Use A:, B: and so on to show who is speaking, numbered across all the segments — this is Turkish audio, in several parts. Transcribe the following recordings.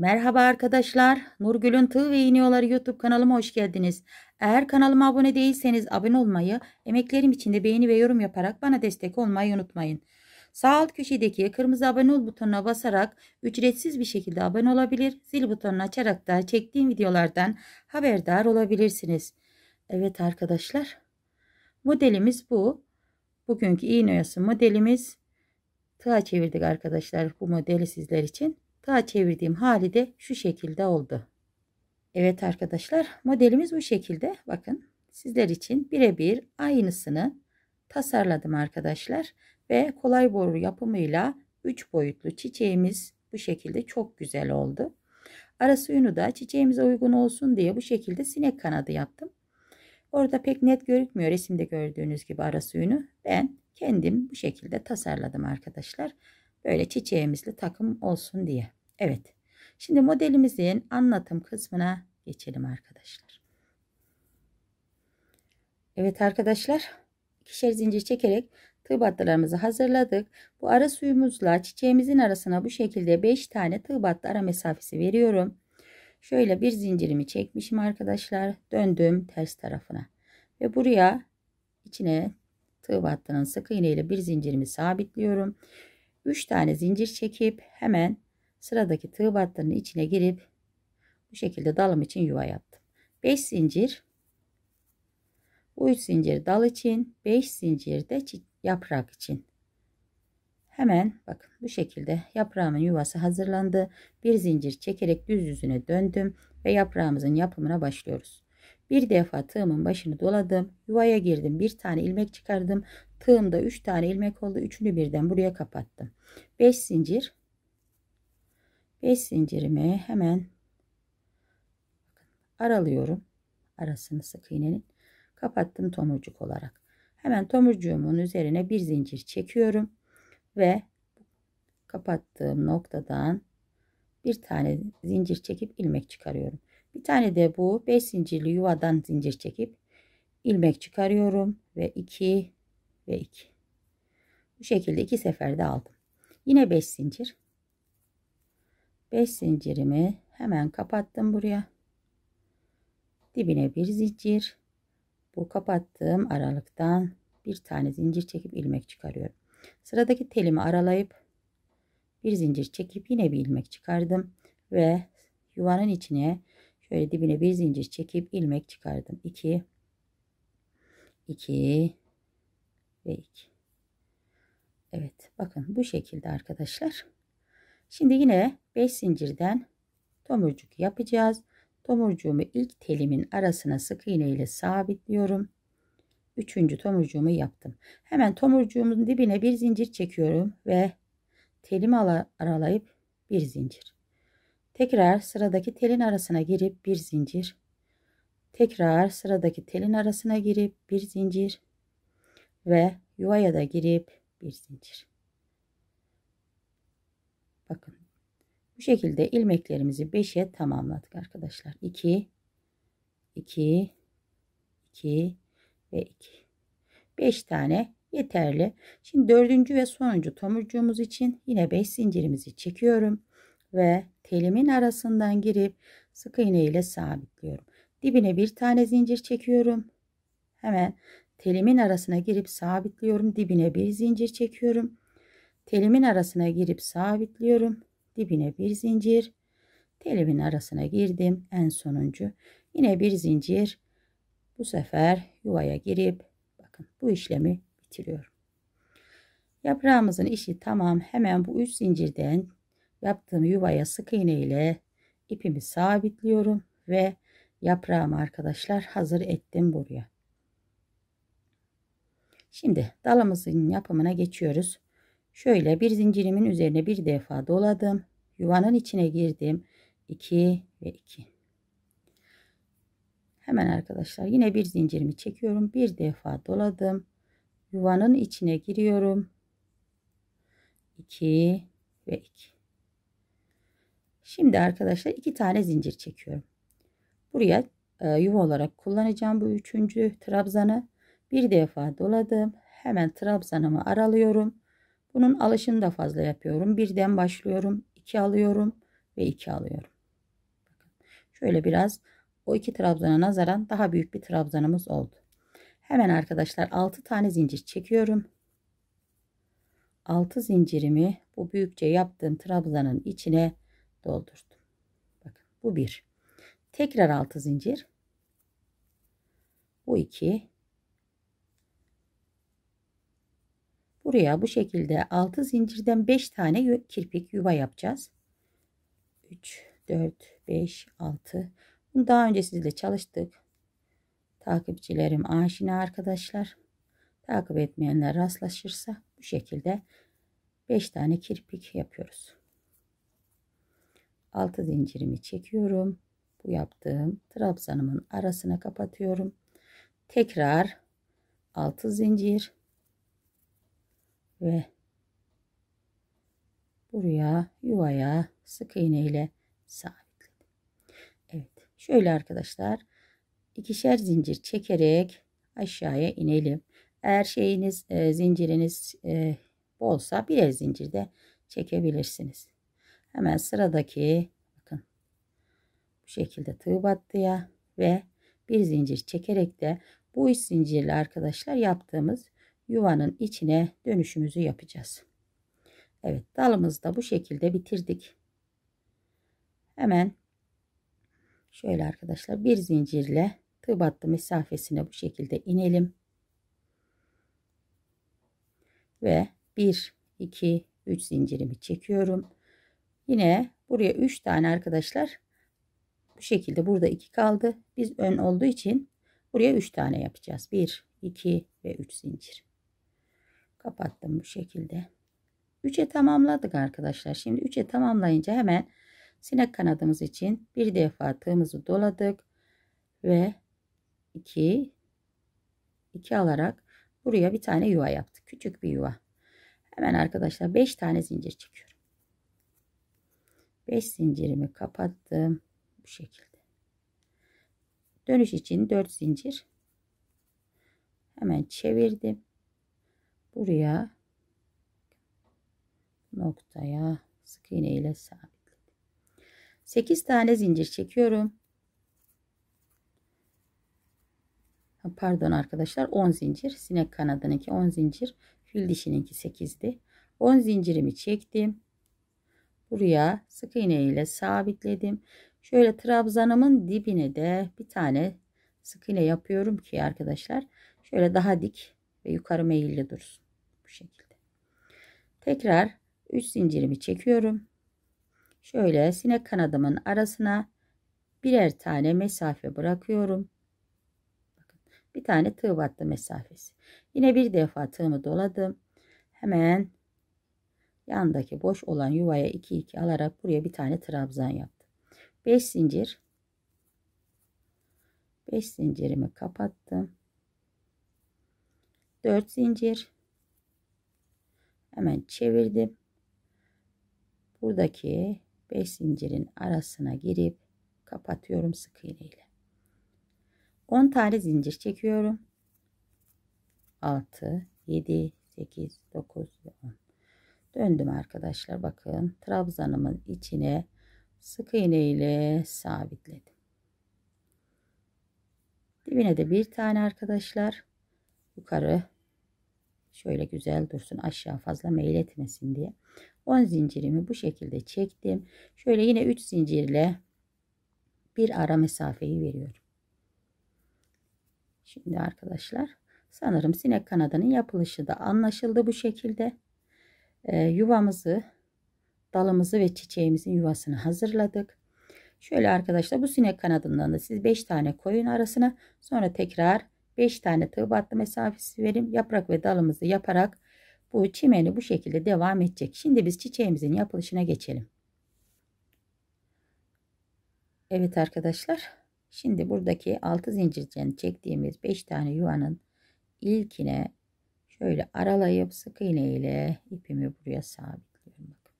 A: Merhaba arkadaşlar. Nurgül'ün Tığ ve İğniyorları YouTube kanalıma hoş geldiniz. Eğer kanalıma abone değilseniz abone olmayı, emeklerim için de beğeni ve yorum yaparak bana destek olmayı unutmayın. Sağ alt köşedeki kırmızı abone ol butonuna basarak ücretsiz bir şekilde abone olabilir, zil butonunu açarak da çektiğim videolardan haberdar olabilirsiniz. Evet arkadaşlar, modelimiz bu. Bugünkü iğne oyası modelimiz. Tığa çevirdik arkadaşlar bu modeli sizler için. Daha çevirdiğim hali de şu şekilde oldu. Evet arkadaşlar modelimiz bu şekilde. Bakın sizler için birebir aynısını tasarladım arkadaşlar. Ve kolay boru yapımıyla 3 boyutlu çiçeğimiz bu şekilde çok güzel oldu. Ara suyunu da çiçeğimize uygun olsun diye bu şekilde sinek kanadı yaptım. Orada pek net görünmüyor resimde gördüğünüz gibi ara suyunu. Ben kendim bu şekilde tasarladım arkadaşlar. Böyle çiçeğimizle takım olsun diye. Evet. Şimdi modelimizin anlatım kısmına geçelim arkadaşlar. Evet arkadaşlar. ikişer zincir çekerek tığ battılarımızı hazırladık. Bu ara suyumuzla çiçeğimizin arasına bu şekilde 5 tane tığ battı ara mesafesi veriyorum. Şöyle bir zincirimi çekmişim arkadaşlar. Döndüm ters tarafına. Ve buraya içine tığ battının sık iğne ile bir zincirimi sabitliyorum. 3 tane zincir çekip hemen sıradaki tığ battının içine girip bu şekilde dalım için yuva yaptım. 5 zincir bu 3 zincir dal için 5 zincir de yaprak için. Hemen bakın bu şekilde yaprağımın yuvası hazırlandı. Bir zincir çekerek düz yüzüne döndüm ve yaprağımızın yapımına başlıyoruz. Bir defa tığımın başını doladım. Yuvaya girdim. Bir tane ilmek çıkardım. Tığımda 3 tane ilmek oldu. Üçünü birden buraya kapattım. 5 zincir. 5 zincirimi hemen aralıyorum. Arasını sık iğnenin. Kapattım tomurcuk olarak. Hemen tomurcuğumun üzerine bir zincir çekiyorum. Ve kapattığım noktadan bir tane zincir çekip ilmek çıkarıyorum. Bir tane de bu 5 zincirli yuvadan zincir çekip ilmek çıkarıyorum ve 2 ve 2. Bu şekilde iki seferde aldım. Yine 5 zincir. 5 zincirimi hemen kapattım buraya. Dibine bir zincir. Bu kapattığım aralıktan bir tane zincir çekip ilmek çıkarıyorum. Sıradaki telimi aralayıp bir zincir çekip yine bir ilmek çıkardım ve yuvanın içine Şöyle dibine bir zincir çekip ilmek çıkardım. 2 2 ve 2. Evet bakın bu şekilde arkadaşlar. Şimdi yine 5 zincirden tomurcuk yapacağız. Tomurcuğumu ilk telimin arasına sık iğne ile sabitliyorum. Üçüncü tomurcuğumu yaptım. Hemen tomurcuğumun dibine bir zincir çekiyorum ve telimi aralayıp bir zincir. Tekrar sıradaki telin arasına girip bir zincir. Tekrar sıradaki telin arasına girip bir zincir ve yuvaya da girip bir zincir. Bakın. Bu şekilde ilmeklerimizi 5'e tamamladık arkadaşlar. 2 2 2 ve 2. 5 tane yeterli. Şimdi dördüncü ve sonuncu tomurcuğumuz için yine 5 zincirimizi çekiyorum ve telimin arasından girip sık iğne ile sabitliyorum. Dibine bir tane zincir çekiyorum. Hemen telimin arasına girip sabitliyorum. Dibine bir zincir çekiyorum. Telimin arasına girip sabitliyorum. Dibine bir zincir. Telimin arasına girdim. En sonuncu. Yine bir zincir. Bu sefer yuvaya girip bakın bu işlemi bitiriyorum. Yaprağımızın işi tamam. Hemen bu üç zincirden yaptığım yuvaya sık iğne ile ipimi sabitliyorum ve yaprağımı arkadaşlar hazır ettim buraya. Şimdi dalımızın yapımına geçiyoruz. Şöyle bir zincirimin üzerine bir defa doladım. Yuvanın içine girdim. 2 ve 2. Hemen arkadaşlar yine bir zincirimi çekiyorum. Bir defa doladım. Yuvanın içine giriyorum. 2 ve 2. Şimdi arkadaşlar iki tane zincir çekiyorum. Buraya e, yuva olarak kullanacağım bu üçüncü trabzanı. Bir defa doladım. Hemen trabzanımı aralıyorum. Bunun alışını da fazla yapıyorum. Birden başlıyorum. iki alıyorum ve iki alıyorum. şöyle biraz o iki trabzana nazaran daha büyük bir trabzanımız oldu. Hemen arkadaşlar 6 tane zincir çekiyorum. 6 zincirimi bu büyükçe yaptığım trabzanın içine doldurdum. Bakın bu bir. Tekrar altı zincir. Bu iki. Buraya bu şekilde altı zincirden beş tane kirpik yuva yapacağız. Üç, dört, beş, altı. Bunu daha önce sizle çalıştık. Takipçilerim aşina arkadaşlar. Takip etmeyenler rastlaşırsa bu şekilde 5 tane kirpik yapıyoruz altı zincirimi çekiyorum. Bu yaptığım trabzanımın arasına kapatıyorum. Tekrar altı zincir ve buraya yuvaya sık iğne ile sabitledim. Evet şöyle arkadaşlar ikişer zincir çekerek aşağıya inelim. Eğer şeyiniz e, zinciriniz e, bolsa birer zincirde çekebilirsiniz. Hemen sıradaki bakın bu şekilde tığ battıya ve bir zincir çekerek de bu iç zincirle arkadaşlar yaptığımız yuvanın içine dönüşümüzü yapacağız. Evet dalımızı da bu şekilde bitirdik. Hemen şöyle arkadaşlar bir zincirle tığ battı mesafesine bu şekilde inelim. Ve 1 2 3 zincirimi çekiyorum. Yine buraya 3 tane arkadaşlar bu şekilde burada 2 kaldı. Biz ön olduğu için buraya 3 tane yapacağız. 1, 2 ve 3 zincir. Kapattım bu şekilde. 3'e tamamladık arkadaşlar. Şimdi 3'e tamamlayınca hemen sinek kanadımız için bir defa tığımızı doladık ve 2 2 alarak buraya bir tane yuva yaptık. Küçük bir yuva. Hemen arkadaşlar 5 tane zincir çekiyorum. 5 zincirimi kapattım. Bu şekilde. Dönüş için 4 zincir. Hemen çevirdim. Buraya noktaya sık iğne ile sabitledim. 8 tane zincir çekiyorum. Pardon arkadaşlar 10 zincir. Sinek kanadınınki 10 zincir. Fil dişininki 8'di. 10 zincirimi çektim buraya sık iğne ile sabitledim. Şöyle trabzanımın dibine de bir tane sık iğne yapıyorum ki arkadaşlar şöyle daha dik ve yukarı meyilli dursun. Bu şekilde. Tekrar 3 zincirimi çekiyorum. Şöyle sinek kanadımın arasına birer tane mesafe bırakıyorum. Bakın, bir tane tığ battı mesafesi. Yine bir defa tığımı doladım. Hemen Yandaki boş olan yuvaya 2 2 alarak buraya bir tane trabzan yaptım. 5 zincir 5 zincirimi kapattım. 4 zincir hemen çevirdim. Buradaki 5 zincirin arasına girip kapatıyorum sık iğne ile. 10 tane zincir çekiyorum. 6, 7, 8, 9 ve 10 döndüm arkadaşlar bakın trabzanımın içine sık iğne ile sabitledim dibine de bir tane arkadaşlar yukarı şöyle güzel dursun aşağı fazla meyletmesin diye 10 zincirimi bu şekilde çektim şöyle yine 3 zincirle bir ara mesafeyi veriyorum şimdi arkadaşlar sanırım sinek kanadının yapılışı da anlaşıldı bu şekilde ee, yuvamızı dalımızı ve çiçeğimizin yuvasını hazırladık. Şöyle arkadaşlar bu sinek kanadından da siz 5 tane koyun arasına sonra tekrar 5 tane tığ battı mesafesi verin. Yaprak ve dalımızı yaparak bu çimeni bu şekilde devam edecek. Şimdi biz çiçeğimizin yapılışına geçelim. Evet arkadaşlar şimdi buradaki 6 zincirden çektiğimiz 5 tane yuvanın ilkine Şöyle aralayıp sık iğne ile ipimi buraya sabitliyorum. Bakın.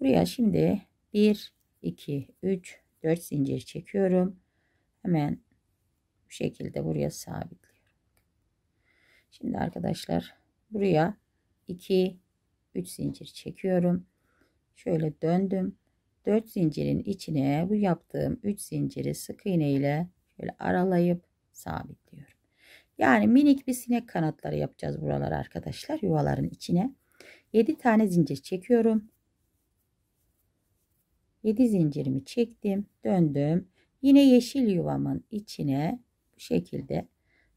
A: Buraya şimdi 1, 2, 3, 4 zincir çekiyorum. Hemen bu şekilde buraya sabitliyorum. Şimdi arkadaşlar buraya 2, 3 zincir çekiyorum. Şöyle döndüm. 4 zincirin içine bu yaptığım 3 zinciri sık iğne ile şöyle aralayıp sabitliyorum. Yani minik bir sinek kanatları yapacağız buralar arkadaşlar yuvaların içine. 7 tane zincir çekiyorum. 7 zincirimi çektim. Döndüm. Yine yeşil yuvamın içine bu şekilde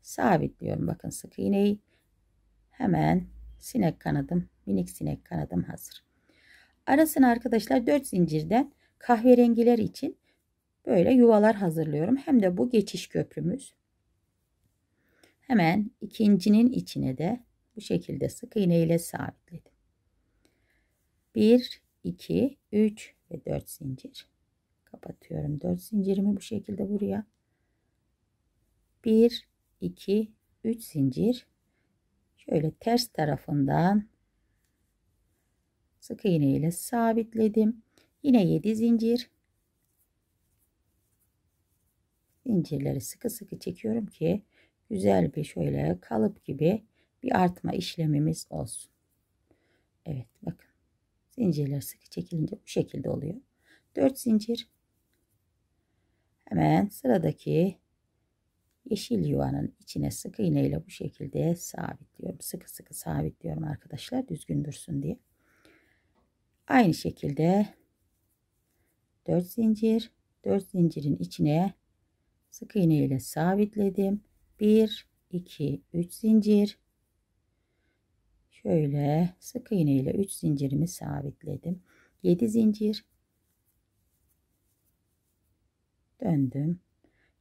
A: sabitliyorum. Bakın sık iğneyi hemen sinek kanadım minik sinek kanadım hazır. Arasına arkadaşlar 4 zincirden kahverengiler için böyle yuvalar hazırlıyorum. Hem de bu geçiş köprümüz. Hemen ikincinin içine de bu şekilde sık iğne ile sabitledim. 1, 2, 3 ve 4 zincir. Kapatıyorum 4 zincirimi bu şekilde buraya. 1, 2, 3 zincir. Şöyle ters tarafından sık iğne ile sabitledim. Yine 7 zincir. Zincirleri sıkı sıkı çekiyorum ki güzel bir şöyle kalıp gibi bir artma işlemimiz olsun. Evet bakın zincirler sıkı çekilince bu şekilde oluyor. 4 zincir hemen sıradaki yeşil yuvanın içine sıkı iğneyle bu şekilde sabitliyorum. Sıkı sıkı sabitliyorum arkadaşlar düzgün dursun diye. Aynı şekilde 4 zincir 4 zincirin içine sıkı iğneyle sabitledim. 1 2 3 zincir şöyle sık iğne ile 3 zincirimi sabitledim 7 zincir döndüm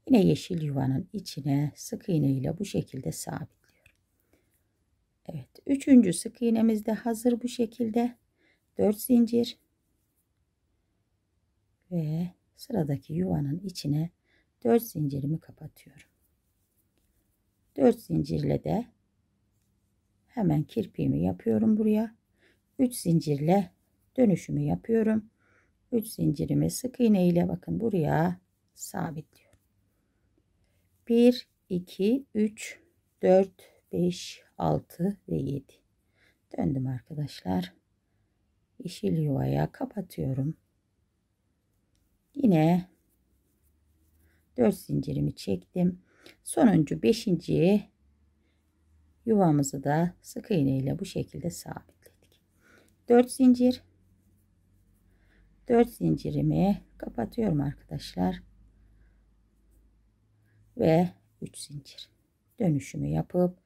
A: yine yeşil yuvanın içine sık iğne ile bu şekilde sabitliyorum Evet üçüncü sık iğnemiz de hazır bu şekilde 4 zincir ve sıradaki yuvanın içine 4 zincirimi kapatıyorum 4 zincirle de hemen kirpiğimi yapıyorum buraya. 3 zincirle dönüşümü yapıyorum. 3 zincirimi sık iğne ile bakın buraya sabitliyorum. 1 2 3 4 5 6 ve 7. Döndüm arkadaşlar. Yeşil yuvaya kapatıyorum. Yine 4 zincirimi çektim. Sonuncu beşinci yuvamızı da sık iğne ile bu şekilde sabitledik. 4 zincir 4 zincirimi kapatıyorum arkadaşlar. Ve 3 zincir dönüşümü yapıp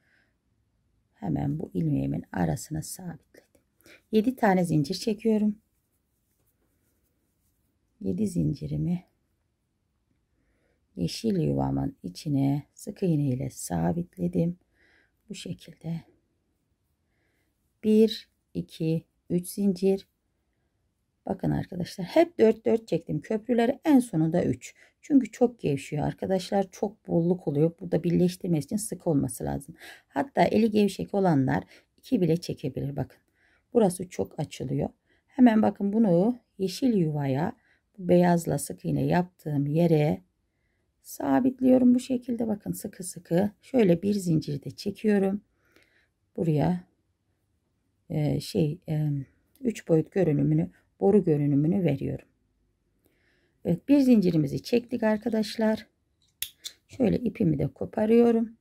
A: hemen bu ilmeğimin arasına sabitledim. 7 tane zincir çekiyorum. 7 zincirimi yeşil yuvamın içine sık iğne ile sabitledim. Bu şekilde 1 2 3 zincir Bakın arkadaşlar hep 4 4 çektim köprüleri en sonunda 3. Çünkü çok gevşiyor arkadaşlar çok bolluk oluyor. Burada birleştirmesi için sık olması lazım. Hatta eli gevşek olanlar 2 bile çekebilir bakın. Burası çok açılıyor. Hemen bakın bunu yeşil yuvaya beyazla sık iğne yaptığım yere sabitliyorum bu şekilde bakın sıkı sıkı şöyle bir zincirde çekiyorum buraya e, şey e, 3 boyut görünümünü boru görünümünü veriyorum Evet bir zincirimizi çektik arkadaşlar şöyle ipimi de koparıyorum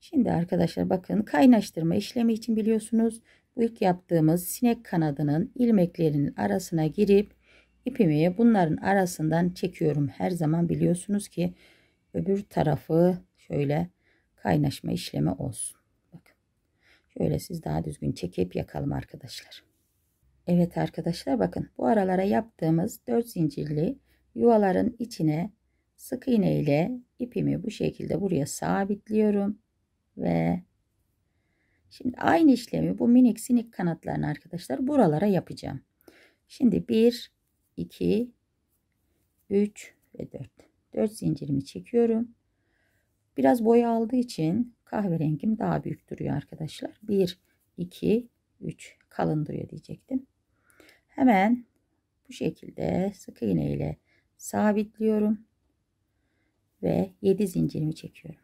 A: şimdi arkadaşlar bakın kaynaştırma işlemi için biliyorsunuz bu ilk yaptığımız sinek kanadının ilmeklerinin arasına girip ipimi bunların arasından çekiyorum her zaman biliyorsunuz ki öbür tarafı şöyle kaynaşma işlemi olsun. Bakın. Şöyle siz daha düzgün çekip yakalım arkadaşlar. Evet arkadaşlar bakın bu aralara yaptığımız 4 zincirli yuvaların içine sık iğne ile ipimi bu şekilde buraya sabitliyorum ve şimdi aynı işlemi bu minik sinik kanatların arkadaşlar buralara yapacağım. Şimdi 1 2 3 ve 4 4 zincirimi çekiyorum. Biraz boya aldığı için kahverengim daha büyük duruyor arkadaşlar. 1, 2, 3 kalın duruyor diyecektim. Hemen bu şekilde sık iğne ile sabitliyorum. Ve 7 zincirimi çekiyorum.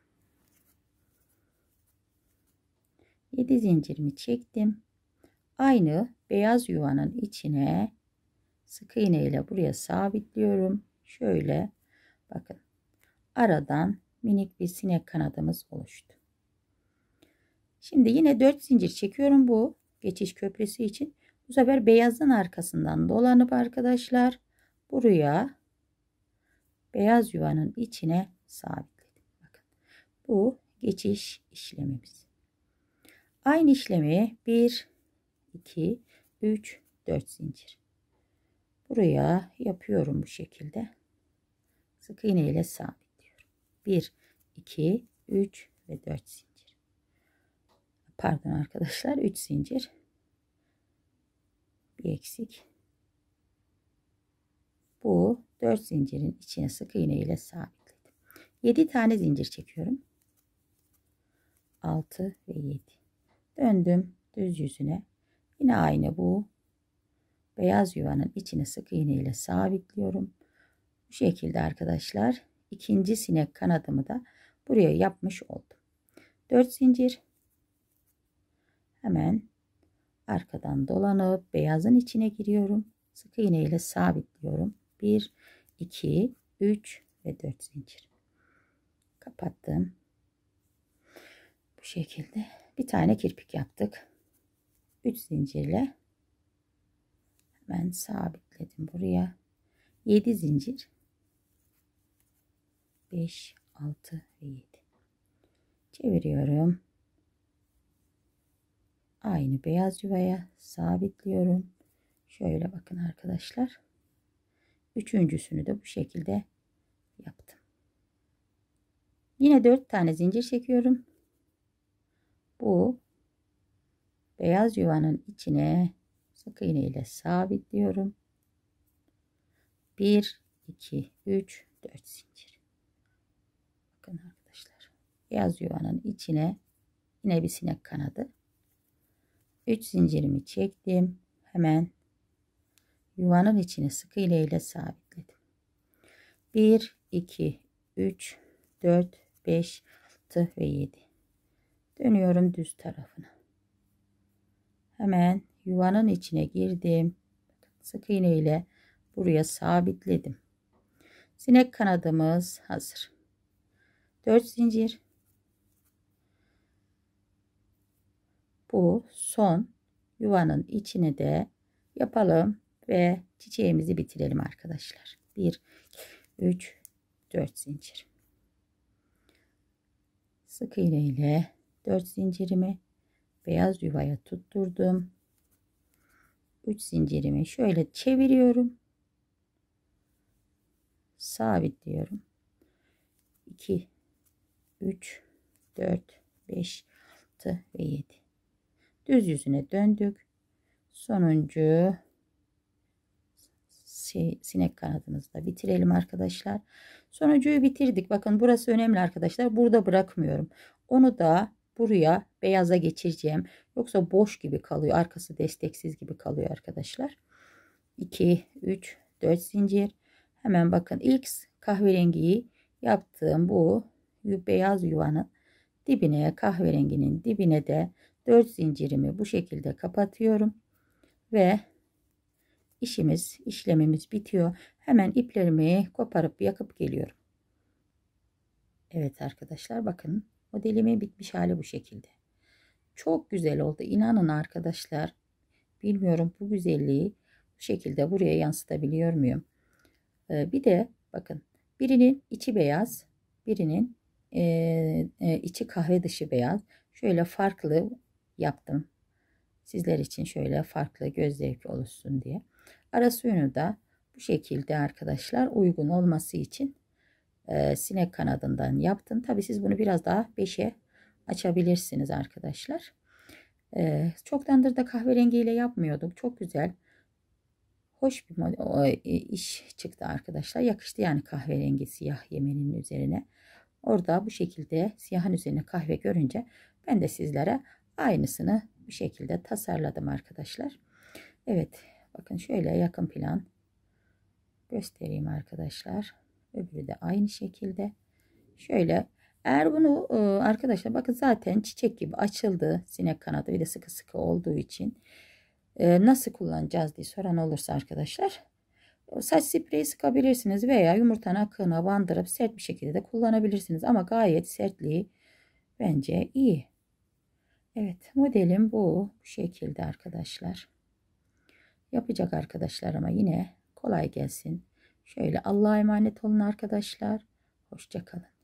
A: 7 zincirimi çektim. Aynı beyaz yuvanın içine sık iğne ile buraya sabitliyorum. Şöyle Bakın aradan minik bir sinek kanadımız oluştu. Şimdi yine 4 zincir çekiyorum bu geçiş köprüsü için. Bu sefer beyazın arkasından dolanıp arkadaşlar buraya beyaz yuvanın içine sabitledim. Bakın bu geçiş işlemimiz. Aynı işlemi 1, 2, 3, 4 zincir. Buraya yapıyorum bu şekilde sık iğne ile sabitliyorum. 1 2 3 ve 4 zincir. Pardon arkadaşlar 3 zincir. Bir eksik. Bu 4 zincirin içine sık iğne ile sabitledim. 7 tane zincir çekiyorum. 6 ve 7. Döndüm düz yüzüne. Yine aynı bu beyaz yuvanın içine sık iğne ile sabitliyorum. Bu şekilde arkadaşlar ikinci sinek kanadımı da buraya yapmış oldum. 4 zincir hemen arkadan dolanıp beyazın içine giriyorum. Sık iğne ile sabitliyorum. 1 2 3 ve 4 zincir. Kapattım. Bu şekilde bir tane kirpik yaptık. 3 zincirle hemen sabitledim buraya. 7 zincir 5, 6 ve 7. Çeviriyorum. Aynı beyaz yuvaya sabitliyorum. Şöyle bakın arkadaşlar. Üçüncüsünü de bu şekilde yaptım. Yine 4 tane zincir çekiyorum. Bu beyaz yuvanın içine sık iğne ile sabitliyorum. 1, 2, 3, 4 zincir beyaz yuvanın içine yine bir sinek kanadı. 3 zincirimi çektim. Hemen yuvanın içine sık iğne ile sabitledim. 1 2 3 4 5 6 ve 7. Dönüyorum düz tarafına. Hemen yuvanın içine girdim. Sık iğne ile buraya sabitledim. Sinek kanadımız hazır. 4 zincir bu son yuvanın içini de yapalım ve çiçeğimizi bitirelim arkadaşlar. 1 3 4 zincir. Sık iğne ile 4 zincirimi beyaz yuvaya tutturdum. 3 zincirimi şöyle çeviriyorum. Sabitliyorum. 2 3 4 5 6 ve 7 Düz yüzüne döndük. Sonuncu sinek kanadımızı da bitirelim arkadaşlar. Sonuncuyu bitirdik. Bakın burası önemli arkadaşlar. Burada bırakmıyorum. Onu da buraya beyaza geçireceğim. Yoksa boş gibi kalıyor. Arkası desteksiz gibi kalıyor arkadaşlar. 2, 3, 4 zincir. Hemen bakın ilk kahverengiyi yaptığım bu beyaz yuvanın dibine kahverenginin dibine de 4 zincirimi bu şekilde kapatıyorum ve işimiz işlemimiz bitiyor. Hemen iplerimi koparıp yakıp geliyorum. Evet arkadaşlar bakın modelimi bitmiş hali bu şekilde. Çok güzel oldu. inanın arkadaşlar bilmiyorum bu güzelliği bu şekilde buraya yansıtabiliyor muyum? Ee, bir de bakın birinin içi beyaz birinin e, e, içi kahve dışı beyaz. Şöyle farklı yaptım. Sizler için şöyle farklı göz zevki oluşsun diye. Ara suyunu da bu şekilde arkadaşlar uygun olması için e, sinek kanadından yaptım. Tabi siz bunu biraz daha beşe açabilirsiniz arkadaşlar. E, çoktandır da kahverengiyle yapmıyorduk. Çok güzel. Hoş bir e, iş çıktı arkadaşlar. Yakıştı yani kahverengi siyah yemeğinin üzerine. Orada bu şekilde siyahın üzerine kahve görünce ben de sizlere Aynısını bir şekilde tasarladım arkadaşlar. Evet bakın şöyle yakın plan göstereyim arkadaşlar. Öbürü de aynı şekilde. Şöyle eğer bunu e, arkadaşlar bakın zaten çiçek gibi açıldı sinek kanadı bir de sıkı sıkı olduğu için e, nasıl kullanacağız diye soran olursa arkadaşlar saç spreyi sıkabilirsiniz veya yumurtanın akığına bandırıp sert bir şekilde de kullanabilirsiniz ama gayet sertliği bence iyi. Evet modelim bu. Bu şekilde arkadaşlar. Yapacak arkadaşlar ama yine kolay gelsin. Şöyle Allah'a emanet olun arkadaşlar. Hoşçakalın.